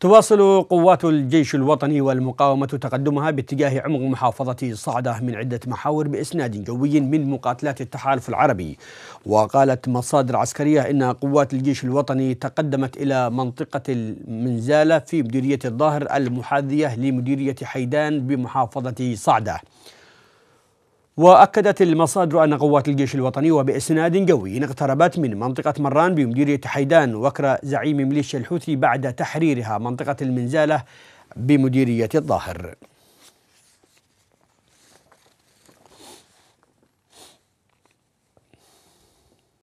تواصل قوات الجيش الوطني والمقاومة تقدمها باتجاه عمق محافظة صعدة من عدة محاور بإسناد جوي من مقاتلات التحالف العربي وقالت مصادر عسكرية إن قوات الجيش الوطني تقدمت إلى منطقة المنزالة في مديرية الظاهر المحاذية لمديرية حيدان بمحافظة صعدة وأكدت المصادر أن قوات الجيش الوطني وبإسناد قوي اقتربت من منطقة مران بمديرية حيدان وكرة زعيم ميليشيا الحوثي بعد تحريرها منطقة المنزالة بمديرية الظاهر